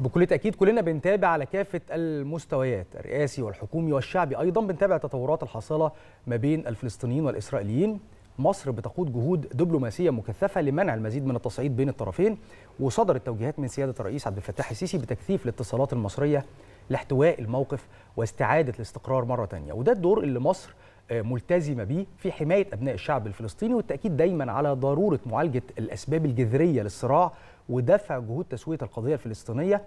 بكل تأكيد كلنا بنتابع على كافة المستويات الرئاسي والحكومي والشعبي أيضا بنتابع التطورات الحاصلة ما بين الفلسطينيين والإسرائيليين مصر بتقود جهود دبلوماسية مكثفة لمنع المزيد من التصعيد بين الطرفين وصدرت توجيهات من سيادة الرئيس عبد الفتاح السيسي بتكثيف الاتصالات المصرية لاحتواء الموقف واستعادة الاستقرار مرة تانية وده الدور اللي مصر ملتزمه بيه في حمايه ابناء الشعب الفلسطيني والتاكيد دايما على ضروره معالجه الاسباب الجذريه للصراع ودفع جهود تسويه القضيه الفلسطينيه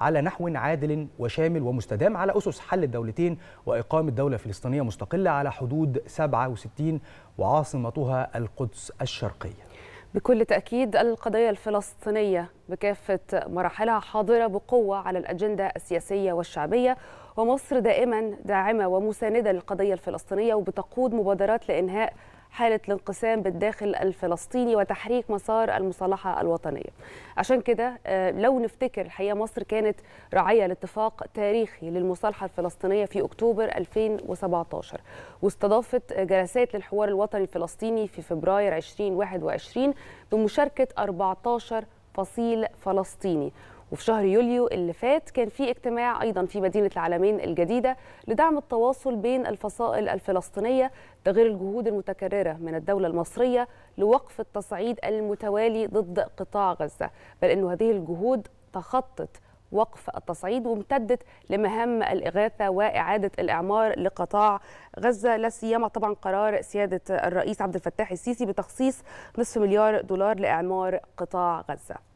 على نحو عادل وشامل ومستدام على أسس حل الدولتين وإقامة دولة فلسطينية مستقلة على حدود 67 وعاصمتها القدس الشرقية بكل تأكيد القضية الفلسطينية بكافة مراحلها حاضرة بقوة على الأجندة السياسية والشعبية ومصر دائما داعمة ومساندة للقضية الفلسطينية وبتقود مبادرات لإنهاء حالة الانقسام بالداخل الفلسطيني وتحريك مسار المصالحة الوطنية عشان كده آه، لو نفتكر الحقيقة مصر كانت راعية لاتفاق تاريخي للمصالحة الفلسطينية في أكتوبر 2017 واستضافت جلسات للحوار الوطني الفلسطيني في فبراير 2021 بمشاركة 14 فصيل فلسطيني وفي شهر يوليو اللي فات كان في اجتماع أيضا في مدينة العالمين الجديدة لدعم التواصل بين الفصائل الفلسطينية ده غير الجهود المتكررة من الدولة المصرية لوقف التصعيد المتوالي ضد قطاع غزة بل انه هذه الجهود تخطت وقف التصعيد وامتدت لمهام الإغاثة وإعادة الإعمار لقطاع غزة لا سيما طبعا قرار سيادة الرئيس عبد الفتاح السيسي بتخصيص نصف مليار دولار لإعمار قطاع غزة